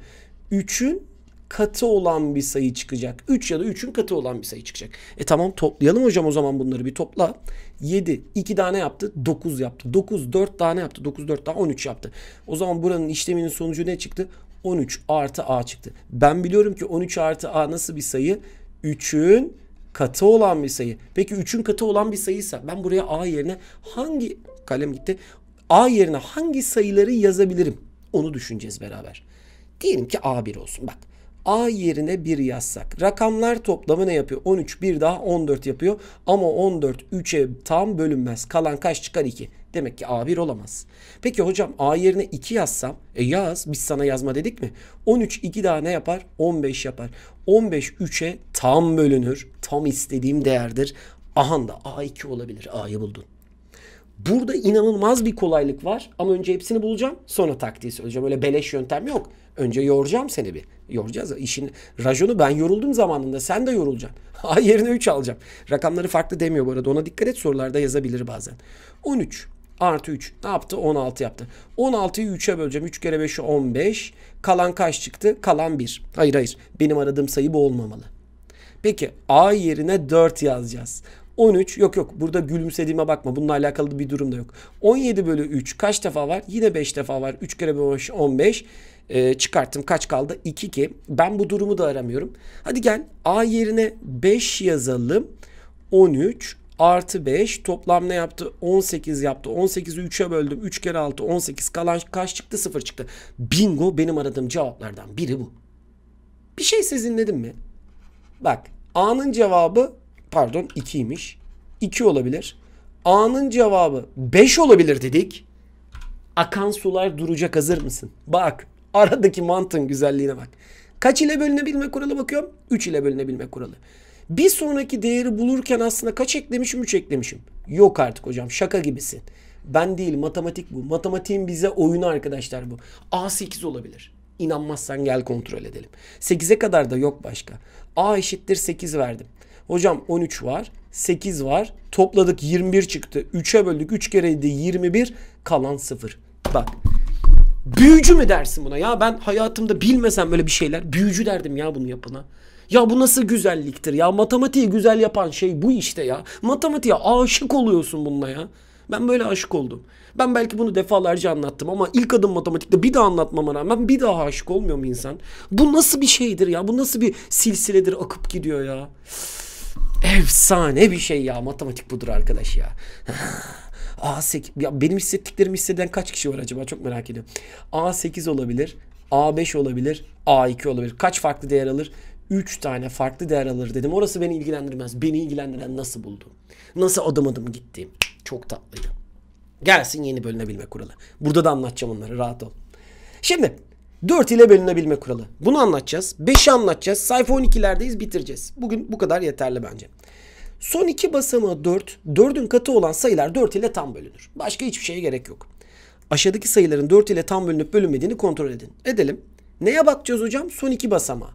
3'ün katı olan bir sayı çıkacak. 3 ya da 3'ün katı olan bir sayı çıkacak. E tamam toplayalım hocam o zaman bunları bir topla. 7, 2 tane yaptı, 9 yaptı. 9, 4 tane yaptı, 9, 4 daha 13 yaptı. O zaman buranın işleminin sonucu ne çıktı? 13 artı A çıktı. Ben biliyorum ki 13 artı A nasıl bir sayı? 3'ün katı olan bir sayı. Peki 3'ün katı olan bir sayıysa ben buraya A yerine hangi kalem gitti? A yerine hangi sayıları yazabilirim? Onu düşüneceğiz beraber. Diyelim ki A1 olsun. Bak A yerine 1 yazsak. Rakamlar toplamı ne yapıyor? 13 1 daha 14 yapıyor. Ama 14 3'e tam bölünmez. Kalan kaç çıkar? 2. Demek ki A1 olamaz. Peki hocam A yerine 2 yazsam. E yaz biz sana yazma dedik mi? 13 2 daha ne yapar? 15 yapar. 15 3'e tam bölünür. Tam istediğim değerdir. Aha da A2 olabilir. A'yı buldun. Burada inanılmaz bir kolaylık var ama önce hepsini bulacağım sonra taktiği söyleyeceğim. Öyle beleş yöntem yok. Önce yoracağım seni bir. Yoracağız. İşin rajonu ben yoruldum zamanında. Sen de yorulacaksın. A yerine 3 alacağım. Rakamları farklı demiyor bu arada. Ona dikkat et sorularda yazabilir bazen. 13 artı 3 ne yaptı? 16 yaptı. 16'yı 3'e böleceğim. 3 kere 5'i 15. Kalan kaç çıktı? Kalan 1. Hayır hayır. Benim aradığım sayı bu olmamalı. Peki A yerine 4 yazacağız. 13 yok yok burada gülümsediğime bakma bununla alakalı bir durum da yok. 17 bölü 3 kaç defa var? Yine 5 defa var. 3 kere 5 15 e, çıkarttım. Kaç kaldı? 2 ki. Ben bu durumu da aramıyorum. Hadi gel A yerine 5 yazalım. 13 artı 5 toplam ne yaptı? 18 yaptı. 18'i 3'e böldüm. 3 kere 6 18 kalan kaç çıktı? 0 çıktı. Bingo benim aradığım cevaplardan biri bu. Bir şey sezinledin mi? Bak A'nın cevabı pardon 2'ymiş. 2 olabilir. A'nın cevabı 5 olabilir dedik. Akan sular duracak hazır mısın? Bak Aradaki mantığın güzelliğine bak. Kaç ile bölünebilme kuralı bakıyorum? 3 ile bölünebilme kuralı. Bir sonraki değeri bulurken aslında kaç eklemişim 3 eklemişim. Yok artık hocam şaka gibisin. Ben değil matematik bu. Matematiğin bize oyunu arkadaşlar bu. A8 olabilir. İnanmazsan gel kontrol edelim. 8'e kadar da yok başka. A eşittir 8 verdim. Hocam 13 var. 8 var. Topladık 21 çıktı. 3'e böldük. 3 kere de 21. Kalan 0. Bak Büyücü mü dersin buna? Ya ben hayatımda bilmesem böyle bir şeyler büyücü derdim ya bunu yapana. Ya bu nasıl güzelliktir ya? Matematiği güzel yapan şey bu işte ya. Matematiğe aşık oluyorsun bununla ya. Ben böyle aşık oldum. Ben belki bunu defalarca anlattım ama ilk adım matematikte bir daha anlatmama rağmen bir daha aşık olmuyor mu insan? Bu nasıl bir şeydir ya? Bu nasıl bir silsiledir akıp gidiyor ya? Efsane bir şey ya. Matematik budur arkadaş ya. A8 ya benim hissettiklerimi hisseden kaç kişi var acaba çok merak ediyorum. A8 olabilir, A5 olabilir, A2 olabilir. Kaç farklı değer alır? 3 tane farklı değer alır dedim. Orası beni ilgilendirmez. Beni ilgilendiren nasıl buldu? Nasıl adım adım gitti? Çok tatlıydı. Gelsin yeni bölünebilme kuralı. Burada da anlatacağım onları rahat ol. Şimdi 4 ile bölünebilme kuralı. Bunu anlatacağız. 5'i anlatacağız. Sayfa 12'lerdeyiz bitireceğiz. Bugün bu kadar yeterli bence. Son iki basamağı 4, 4'ün katı olan sayılar 4 ile tam bölünür. Başka hiçbir şeye gerek yok. Aşağıdaki sayıların 4 ile tam bölünüp bölünmediğini kontrol edin. Edelim. Neye bakacağız hocam? Son iki basamağı.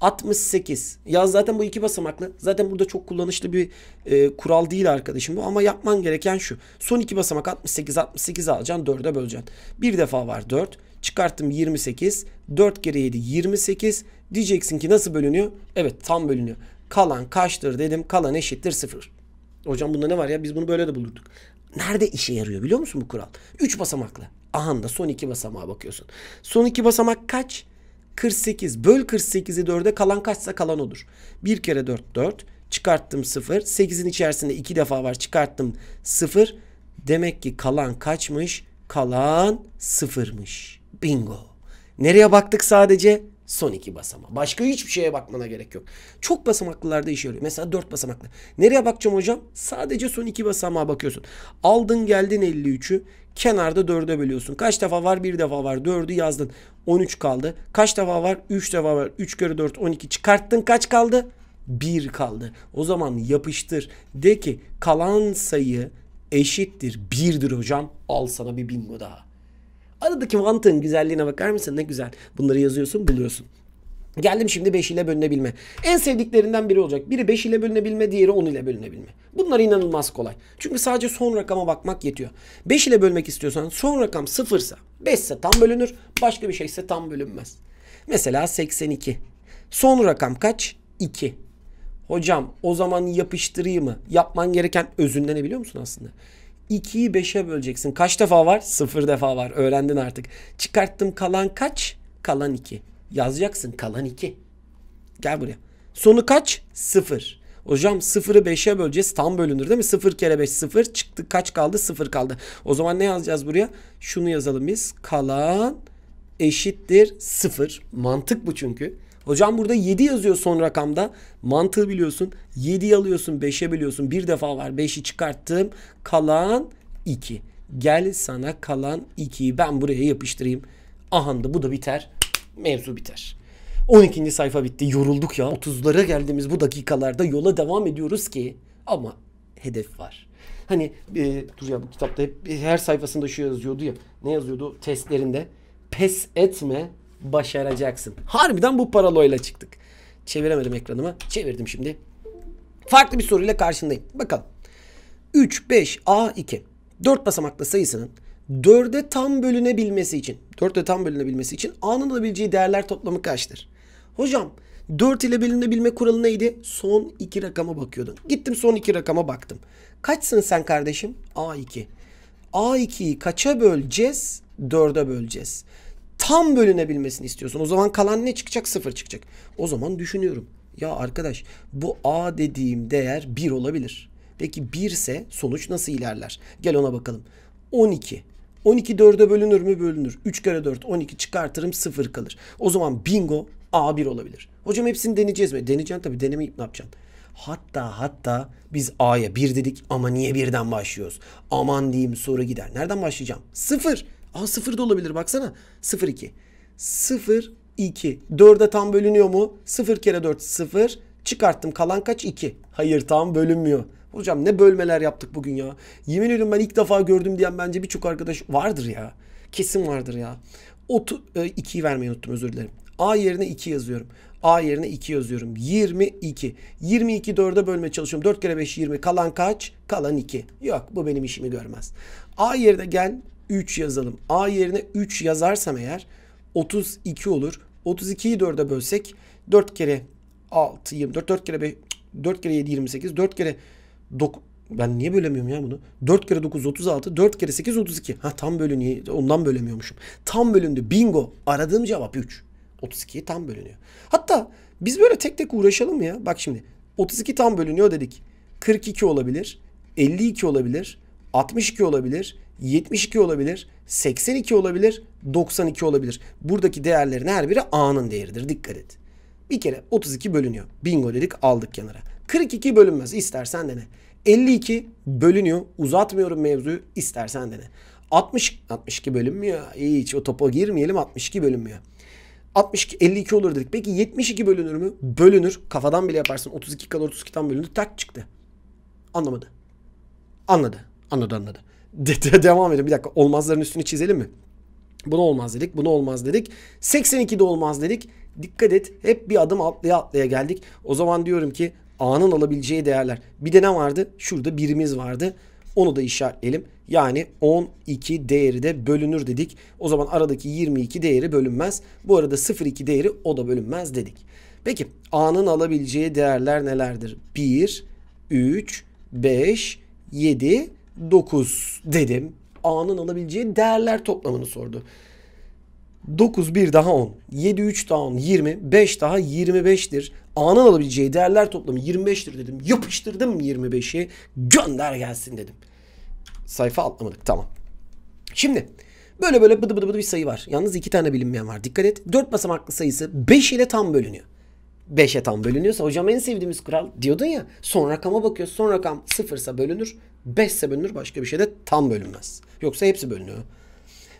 68. Ya zaten bu iki basamaklı. Zaten burada çok kullanışlı bir e, kural değil arkadaşım bu. Ama yapman gereken şu. Son iki basamak 68. 68 alacaksın 4'e böleceksin. Bir defa var 4. Çıkarttım 28. 4 kere 7 28. Diyeceksin ki nasıl bölünüyor? Evet tam bölünüyor. Kalan kaçtır dedim. Kalan eşittir sıfır. Hocam bunda ne var ya? Biz bunu böyle de bulurduk. Nerede işe yarıyor biliyor musun bu kural? Üç basamaklı. da son iki basamağa bakıyorsun. Son iki basamak kaç? 48. Böl 48'i 4'e kalan kaçsa kalan odur. Bir kere 4 4. Çıkarttım 0. 8'in içerisinde 2 defa var. Çıkarttım 0. Demek ki kalan kaçmış? Kalan 0'mış. Bingo. Nereye baktık sadece? son iki basama. Başka hiçbir şeye bakmana gerek yok. Çok basamaklılarda işe yarıyor. Mesela dört basamaklı. Nereye bakacağım hocam? Sadece son iki basamağa bakıyorsun. Aldın geldin 53'ü. Kenarda 4'e bölüyorsun. Kaç defa var? Bir defa var. 4'ü yazdın. 13 kaldı. Kaç defa var? 3 defa var. 3 kere 4 12 çıkarttın. Kaç kaldı? 1 kaldı. O zaman yapıştır. De ki kalan sayı eşittir 1'dir hocam. Al sana bir bingo daha. Aradaki mantığın güzelliğine bakar mısın? Ne güzel. Bunları yazıyorsun, buluyorsun. Geldim şimdi 5 ile bölünebilme. En sevdiklerinden biri olacak. Biri 5 ile bölünebilme, diğeri 10 ile bölünebilme. Bunlar inanılmaz kolay. Çünkü sadece son rakama bakmak yetiyor. 5 ile bölmek istiyorsan son rakam 0 ise 5 ise tam bölünür. Başka bir şey ise tam bölünmez. Mesela 82. Son rakam kaç? 2. Hocam o zaman yapıştırayım mı? Yapman gereken özünde ne biliyor musun aslında? 2'yi 5'e böleceksin. Kaç defa var? 0 defa var. Öğrendin artık. Çıkarttım kalan kaç? Kalan 2. Yazacaksın kalan 2. Gel buraya. Sonu kaç? 0. Hocam 0'ı 5'e böleceğiz. Tam bölünür değil mi? 0 kere 5 0 çıktı. Kaç kaldı? 0 kaldı. O zaman ne yazacağız buraya? Şunu yazalım biz. Kalan eşittir 0. Mantık bu çünkü. Hocam burada 7 yazıyor son rakamda. Mantığı biliyorsun. 7 alıyorsun 5'e biliyorsun. Bir defa var 5'i çıkarttım. Kalan 2. Gel sana kalan 2'yi ben buraya yapıştırayım. Ahanda bu da biter. Mevzu biter. 12. sayfa bitti. Yorulduk ya. 30'lara geldiğimiz bu dakikalarda yola devam ediyoruz ki ama hedef var. Hani e, dur ya bu kitapta hep her sayfasında şu yazıyordu ya. Ne yazıyordu testlerinde? Pes etme, başaracaksın. Harbiden bu paraloyla çıktık. Çeviremedim ekranımı. Çevirdim şimdi. Farklı bir soruyla karşındayım. Bakalım. 3, 5, A2. 4 basamaklı sayısının 4'e tam bölünebilmesi için 4'e tam bölünebilmesi için A'nın alabileceği değerler toplamı kaçtır? Hocam 4 ile bölünebilme kuralı neydi? Son iki rakama bakıyordun. Gittim son iki rakama baktım. Kaçsın sen kardeşim? A2. A2'yi kaça böleceğiz? 4'e böleceğiz tam bölünebilmesini istiyorsun. O zaman kalan ne çıkacak? Sıfır çıkacak. O zaman düşünüyorum. Ya arkadaş bu A dediğim değer 1 olabilir. Peki 1 ise sonuç nasıl ilerler? Gel ona bakalım. 12. 12 4'e bölünür mü? Bölünür. 3 kere 4 12 çıkartırım 0 kalır. O zaman bingo A1 olabilir. Hocam hepsini deneyeceğiz mi? Deneyeceksin tabii. Denemeyip ne yapacaksın? Hatta hatta biz A'ya 1 dedik ama niye birden başlıyoruz? Aman diyeyim soru gider. Nereden başlayacağım? 0. Aa 0 da olabilir baksana. 0 2. 0 2. 4'e tam bölünüyor mu? 0 kere 4 0. Çıkarttım kalan kaç? 2. Hayır tam bölünmüyor. Hocam ne bölmeler yaptık bugün ya. Yemin ediyorum ben ilk defa gördüm diyen bence birçok arkadaş vardır ya. Kesin vardır ya. 2'yi e, vermeyi unuttum özür dilerim. A yerine 2 yazıyorum. A yerine 2 yazıyorum. 22. 22 4'e bölme çalışıyorum. 4 kere 5 20. Kalan kaç? Kalan 2. Yok bu benim işimi görmez. A yerine gel 3 yazalım. A yerine 3 yazarsam eğer 32 olur. 32'yi 4'e bölsek 4 kere 6 24 4 kere 5 4 kere 7 28 4 kere 9 ben niye bölemiyorum ya bunu? 4 kere 9 36, 4 kere 8 32. Ha tam bölünüyor. Ondan bölemiyormuşum. Tam bölündü. Bingo. Aradığım cevap 3. 32 tam bölünüyor. Hatta biz böyle tek tek uğraşalım ya. Bak şimdi 32 tam bölünüyor dedik. 42 olabilir. 52 olabilir. 62 olabilir. 72 olabilir, 82 olabilir, 92 olabilir. Buradaki değerlerin her biri A'nın değeridir. Dikkat et. Bir kere 32 bölünüyor. Bingo dedik aldık kenara. 42 bölünmez. İstersen dene. 52 bölünüyor. Uzatmıyorum mevzuyu. İstersen dene. 60 62 bölünmüyor. Hiç o topa girmeyelim. 62 bölünmüyor. 62 52 olur dedik. Peki 72 bölünür mü? Bölünür. Kafadan bile yaparsın. 32 kalır 32'den bölündü, Tak çıktı. Anlamadı. Anladı. Anladı anladı. De- de- devam edelim. Bir dakika olmazların üstünü çizelim mi? Bunu olmaz dedik. Bunu olmaz dedik. 82'de olmaz dedik. Dikkat et. Hep bir adım atlaya atlaya geldik. O zaman diyorum ki A'nın alabileceği değerler. Bir de ne vardı? Şurada birimiz vardı. Onu da işaretleyelim. Yani 12 değeri de bölünür dedik. O zaman aradaki 22 değeri bölünmez. Bu arada 0,2 değeri o da bölünmez dedik. Peki A'nın alabileceği değerler nelerdir? 1, 3, 5, 7, 9 dedim. A'nın alabileceği değerler toplamını sordu. 9 1 daha 10. 7 3 daha 10. 20. 5 daha 25'tir. A'nın alabileceği değerler toplamı 25'tir dedim. Yapıştırdım 25'i. Gönder gelsin dedim. Sayfa atlamadık. Tamam. Şimdi böyle böyle bıdı bıdı bıdı bir sayı var. Yalnız iki tane bilinmeyen var. Dikkat et. 4 basamaklı sayısı 5 ile tam bölünüyor. 5'e tam bölünüyorsa hocam en sevdiğimiz kural diyordun ya son rakama bakıyoruz. Son rakam sıfırsa bölünür. 5 bölünür başka bir şeyde tam bölünmez. Yoksa hepsi bölünüyor.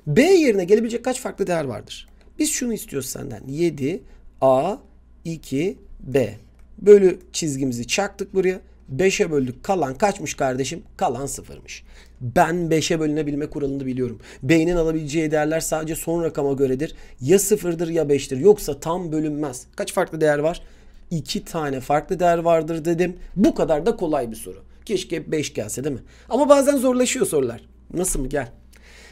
B yerine gelebilecek kaç farklı değer vardır? Biz şunu istiyoruz senden. 7 A 2 B. Bölü çizgimizi çaktık buraya. 5'e böldük. Kalan kaçmış kardeşim? Kalan sıfırmış ben 5'e bölünebilme kuralını biliyorum. Beynin alabileceği değerler sadece son rakama göredir. Ya sıfırdır ya 5'tir. Yoksa tam bölünmez. Kaç farklı değer var? 2 tane farklı değer vardır dedim. Bu kadar da kolay bir soru. Keşke 5 gelse değil mi? Ama bazen zorlaşıyor sorular. Nasıl mı? Gel.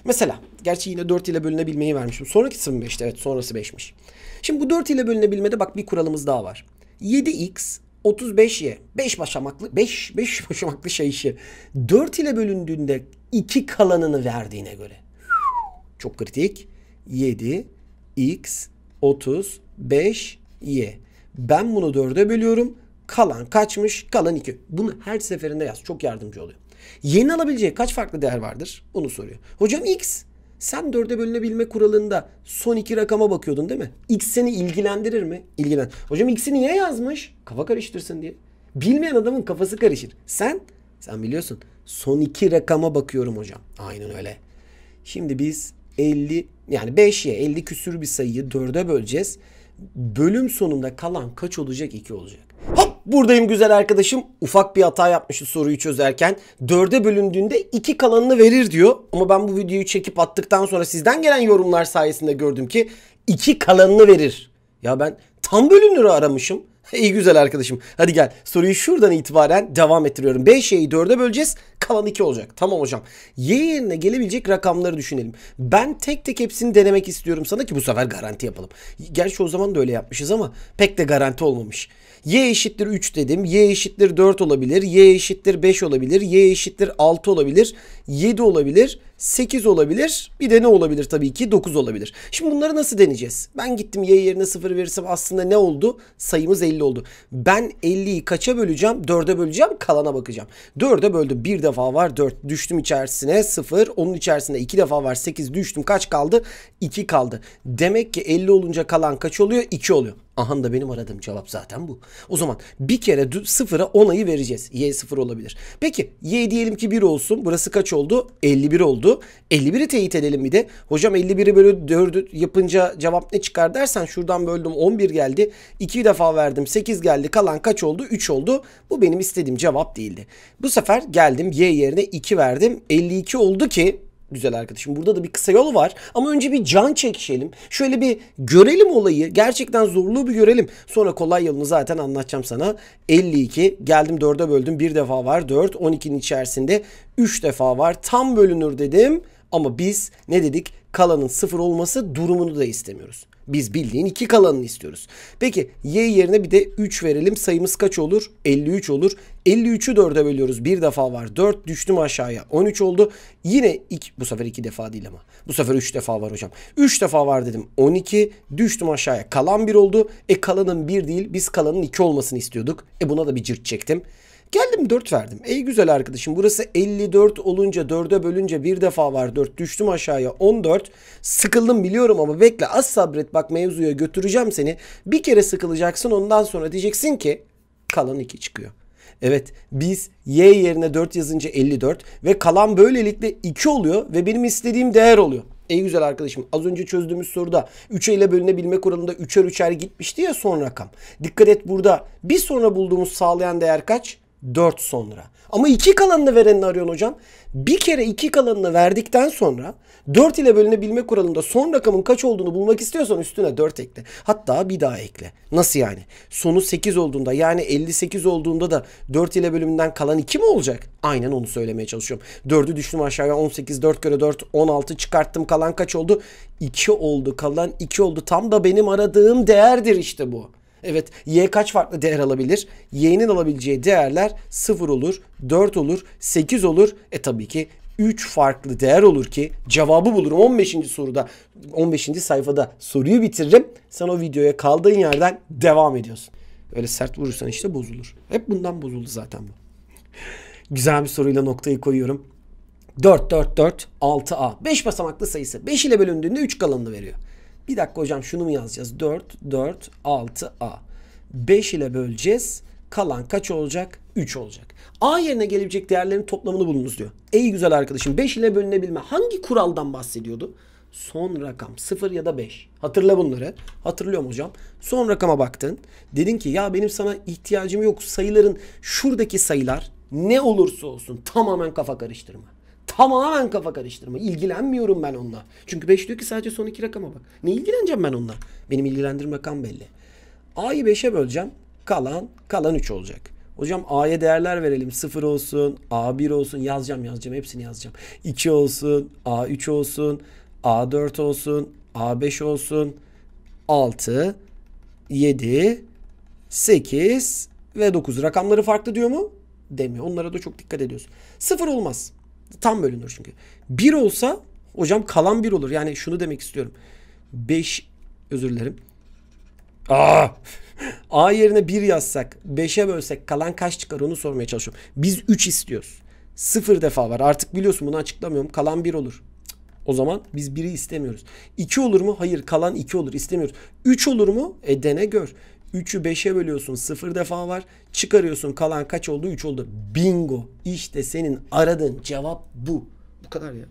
Mesela gerçi yine 4 ile bölünebilmeyi vermişim. Sonraki mı 5'ti? Evet sonrası 5'miş. Şimdi bu 4 ile bölünebilmede bak bir kuralımız daha var. 7x 35y. 5 basamaklı 5 5 basamaklı şey işi. 4 ile bölündüğünde 2 kalanını verdiğine göre. Çok kritik. 7 x 35 y. Ben bunu 4'e bölüyorum. Kalan kaçmış? Kalan 2. Bunu her seferinde yaz. Çok yardımcı oluyor. Yeni alabileceği kaç farklı değer vardır? Bunu soruyor. Hocam x sen dörde bölünebilme kuralında son iki rakama bakıyordun değil mi? X seni ilgilendirir mi? İlgilen. Hocam X'i niye yazmış? Kafa karıştırsın diye. Bilmeyen adamın kafası karışır. Sen? Sen biliyorsun. Son iki rakama bakıyorum hocam. Aynen öyle. Şimdi biz 50 yani 5'ye 50 küsür bir sayıyı 4'e böleceğiz. Bölüm sonunda kalan kaç olacak? 2 olacak. Hop! Buradayım güzel arkadaşım. Ufak bir hata yapmıştı soruyu çözerken. Dörde bölündüğünde iki kalanını verir diyor. Ama ben bu videoyu çekip attıktan sonra sizden gelen yorumlar sayesinde gördüm ki iki kalanını verir. Ya ben tam bölünürü aramışım. İyi güzel arkadaşım. Hadi gel soruyu şuradan itibaren devam ettiriyorum. 5 y'yi 4'e böleceğiz. Kalan 2 olacak. Tamam hocam. Y yerine gelebilecek rakamları düşünelim. Ben tek tek hepsini denemek istiyorum sana ki bu sefer garanti yapalım. Gerçi o zaman da öyle yapmışız ama pek de garanti olmamış y eşittir 3 dedim. Y eşittir 4 olabilir. Y eşittir 5 olabilir. Y eşittir 6 olabilir. 7 olabilir. 8 olabilir. Bir de ne olabilir tabii ki 9 olabilir. Şimdi bunları nasıl deneyeceğiz? Ben gittim y yerine 0 verirsem aslında ne oldu? Sayımız 50 oldu. Ben 50'yi kaça böleceğim? 4'e böleceğim. Kalana bakacağım. 4'e böldüm. Bir defa var 4. Düştüm içerisine 0. Onun içerisinde 2 defa var 8. Düştüm. Kaç kaldı? 2 kaldı. Demek ki 50 olunca kalan kaç oluyor? 2 oluyor. Ahan da benim aradığım cevap zaten bu. O zaman bir kere sıfıra onayı vereceğiz. Y sıfır olabilir. Peki Y diyelim ki 1 olsun. Burası kaç oldu? 51 oldu. 51'i teyit edelim bir de. Hocam 51'i böyle 4'ü yapınca cevap ne çıkar dersen şuradan böldüm 11 geldi. 2 defa verdim 8 geldi. Kalan kaç oldu? 3 oldu. Bu benim istediğim cevap değildi. Bu sefer geldim Y yerine 2 verdim. 52 oldu ki güzel arkadaşım. Burada da bir kısa yol var ama önce bir can çekişelim. Şöyle bir görelim olayı. Gerçekten zorluğu bir görelim. Sonra kolay yolunu zaten anlatacağım sana. 52 geldim 4'e böldüm. Bir defa var 4. 12'nin içerisinde 3 defa var. Tam bölünür dedim. Ama biz ne dedik? Kalanın sıfır olması durumunu da istemiyoruz. Biz bildiğin iki kalanını istiyoruz. Peki y yerine bir de 3 verelim. Sayımız kaç olur? 53 olur. 53'ü 4'e bölüyoruz. Bir defa var. 4 düştüm aşağıya. 13 oldu. Yine iki, bu sefer 2 defa değil ama. Bu sefer 3 defa var hocam. 3 defa var dedim. 12 düştüm aşağıya. Kalan 1 oldu. E kalanın 1 değil. Biz kalanın 2 olmasını istiyorduk. E buna da bir cırt çektim. Geldim 4 verdim. Ey güzel arkadaşım burası 54 olunca 4'e bölünce bir defa var 4. Düştüm aşağıya 14. Sıkıldım biliyorum ama bekle az sabret bak mevzuya götüreceğim seni. Bir kere sıkılacaksın ondan sonra diyeceksin ki kalan 2 çıkıyor. Evet biz y yerine 4 yazınca 54 ve kalan böylelikle 2 oluyor ve benim istediğim değer oluyor. Ey güzel arkadaşım az önce çözdüğümüz soruda 3'e ile bölünebilme kuralında 3'er 3'er gitmişti ya son rakam. Dikkat et burada bir sonra bulduğumuz sağlayan değer kaç? 4 sonra. Ama 2 kalanını verenini arıyorsun hocam. Bir kere 2 kalanını verdikten sonra 4 ile bölünebilme kuralında son rakamın kaç olduğunu bulmak istiyorsan üstüne 4 ekle. Hatta bir daha ekle. Nasıl yani? Sonu 8 olduğunda yani 58 olduğunda da 4 ile bölümünden kalan 2 mi olacak? Aynen onu söylemeye çalışıyorum. 4'ü düştüm aşağıya 18 4 kere 4 16 çıkarttım kalan kaç oldu? 2 oldu kalan 2 oldu. Tam da benim aradığım değerdir işte bu. Evet y kaç farklı değer alabilir? y'nin alabileceği değerler 0 olur, 4 olur, 8 olur. E tabii ki 3 farklı değer olur ki cevabı bulurum 15. soruda 15. sayfada soruyu bitiririm. Sen o videoya kaldığın yerden devam ediyorsun. Öyle sert vurursan işte bozulur. Hep bundan bozuldu zaten bu. Güzel bir soruyla noktayı koyuyorum. 4 4 4 6A. 5 basamaklı sayısı. 5 ile bölündüğünde 3 kalanını veriyor. Bir dakika hocam şunu mu yazacağız? 4, 4, 6, A. 5 ile böleceğiz. Kalan kaç olacak? 3 olacak. A yerine gelebilecek değerlerin toplamını bulunuz diyor. Ey güzel arkadaşım 5 ile bölünebilme hangi kuraldan bahsediyordu? Son rakam 0 ya da 5. Hatırla bunları. Hatırlıyorum hocam. Son rakama baktın. Dedin ki ya benim sana ihtiyacım yok. Sayıların şuradaki sayılar ne olursa olsun tamamen kafa karıştırma. Tamamen kafa karıştırma. İlgilenmiyorum ben onunla. Çünkü 5 diyor ki sadece son iki rakama bak. Ne ilgileneceğim ben onunla? Benim ilgilendirim rakam belli. A'yı 5'e böleceğim. Kalan, kalan 3 olacak. Hocam A'ya değerler verelim. 0 olsun, A1 olsun. Yazacağım, yazacağım. Hepsini yazacağım. 2 olsun, A3 olsun, A4 olsun, A5 olsun. 6, 7, 8 ve 9. Rakamları farklı diyor mu? Demiyor. Onlara da çok dikkat ediyoruz. 0 olmaz. Tam bölünür çünkü. bir olsa hocam kalan bir olur. Yani şunu demek istiyorum. 5 özür dilerim. Aa! A yerine 1 yazsak, 5'e bölsek kalan kaç çıkar onu sormaya çalışıyorum. Biz 3 istiyoruz. 0 defa var. Artık biliyorsun bunu açıklamıyorum. Kalan 1 olur. O zaman biz 1'i istemiyoruz. 2 olur mu? Hayır kalan 2 olur. İstemiyoruz. 3 olur mu? E dene gör. 3'ü 5'e bölüyorsun 0 defa var. Çıkarıyorsun kalan kaç oldu? 3 oldu. Bingo. İşte senin aradığın cevap bu. Bu kadar ya.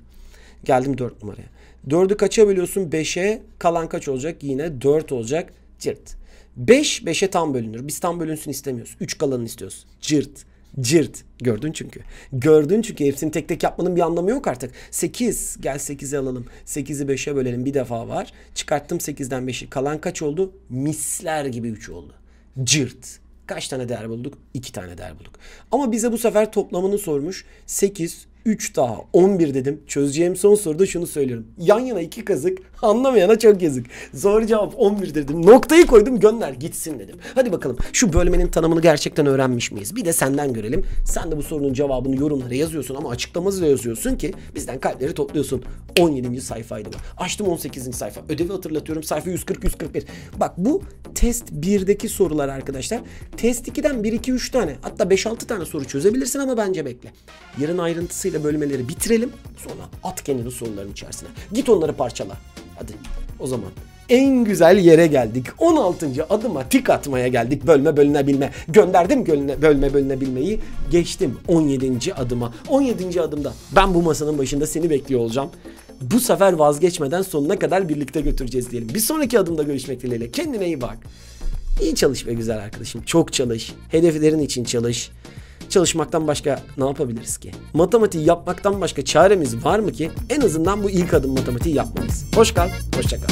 Geldim 4 numaraya. 4'ü kaça bölüyorsun? 5'e kalan kaç olacak? Yine 4 olacak. Cırt. 5 5'e tam bölünür. Biz tam bölünsün istemiyoruz. 3 kalanını istiyoruz. Cırt. Cirt. Gördün çünkü. Gördün çünkü hepsini tek tek yapmanın bir anlamı yok artık. 8. Gel 8'i alalım. 8'i 5'e bölelim bir defa var. Çıkarttım 8'den 5'i. Kalan kaç oldu? Misler gibi 3 oldu. Cirt. Kaç tane değer bulduk? 2 tane değer bulduk. Ama bize bu sefer toplamını sormuş. 8, 3 daha 11 dedim. Çözeceğim son soruda şunu söylüyorum. Yan yana iki kazık anlamayana çok yazık. Zor cevap 11 dedim. Noktayı koydum gönder gitsin dedim. Hadi bakalım şu bölmenin tanımını gerçekten öğrenmiş miyiz? Bir de senden görelim. Sen de bu sorunun cevabını yorumlara yazıyorsun ama açıklaması da yazıyorsun ki bizden kalpleri topluyorsun. 17. sayfaydı bu. Açtım 18. sayfa. Ödevi hatırlatıyorum sayfa 140-141. Bak bu test 1'deki sorular arkadaşlar. Test 2'den 1-2-3 tane hatta 5-6 tane soru çözebilirsin ama bence bekle. Yarın ayrıntısıyla şekilde bölmeleri bitirelim. Sonra at kendini sorunların içerisine. Git onları parçala. Hadi o zaman en güzel yere geldik. 16. adıma tik atmaya geldik. Bölme bölünebilme. Gönderdim gölüne, bölme bölünebilmeyi. Geçtim 17. adıma. 17. adımda ben bu masanın başında seni bekliyor olacağım. Bu sefer vazgeçmeden sonuna kadar birlikte götüreceğiz diyelim. Bir sonraki adımda görüşmek dileğiyle. Kendine iyi bak. İyi çalış be güzel arkadaşım. Çok çalış. Hedeflerin için çalış çalışmaktan başka ne yapabiliriz ki? Matematiği yapmaktan başka çaremiz var mı ki? En azından bu ilk adım matematiği yapmamız. Hoş kal, hoşça kal.